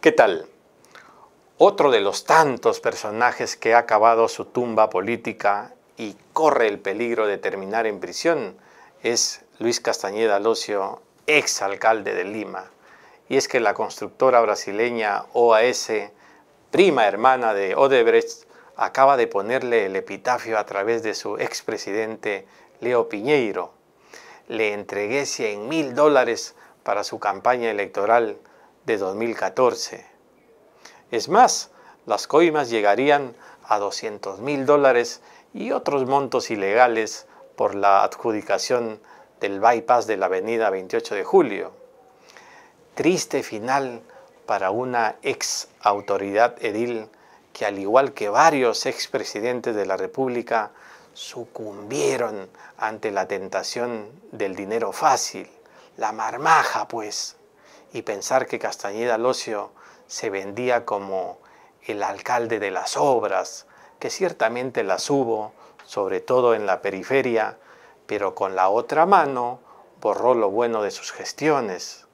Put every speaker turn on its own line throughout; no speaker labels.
¿Qué tal? Otro de los tantos personajes que ha acabado su tumba política y corre el peligro de terminar en prisión es Luis Castañeda Locio, ex alcalde de Lima. Y es que la constructora brasileña OAS, prima hermana de Odebrecht, acaba de ponerle el epitafio a través de su expresidente Leo Piñeiro. Le entregué 100 mil dólares para su campaña electoral de 2014. Es más, las coimas llegarían a 200.000 mil dólares y otros montos ilegales por la adjudicación del bypass de la avenida 28 de julio. Triste final para una ex autoridad edil que al igual que varios expresidentes de la República, sucumbieron ante la tentación del dinero fácil, la marmaja pues, y pensar que Castañeda Locio se vendía como el alcalde de las obras, que ciertamente las hubo, sobre todo en la periferia, pero con la otra mano borró lo bueno de sus gestiones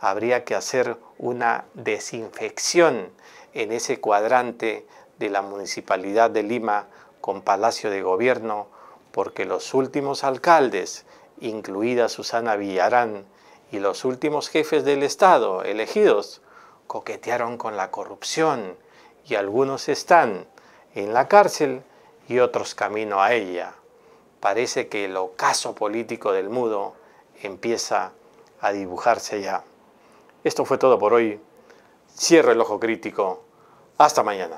habría que hacer una desinfección en ese cuadrante de la Municipalidad de Lima con Palacio de Gobierno, porque los últimos alcaldes, incluida Susana Villarán, y los últimos jefes del Estado elegidos, coquetearon con la corrupción y algunos están en la cárcel y otros camino a ella. Parece que el ocaso político del mudo empieza a dibujarse ya. Esto fue todo por hoy. Cierro el ojo crítico. Hasta mañana.